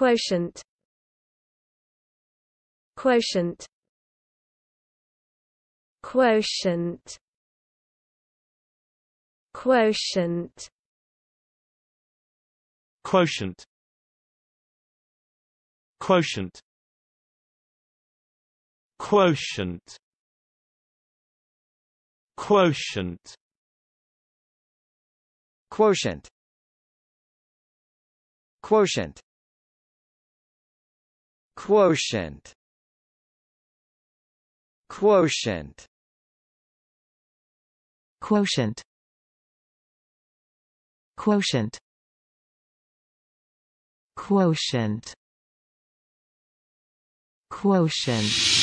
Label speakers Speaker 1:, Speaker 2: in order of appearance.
Speaker 1: quotient quotient quotient quotient quotient quotient quotient quotient quotient quotient Quotient Quotient Quotient Quotient Quotient
Speaker 2: Quotient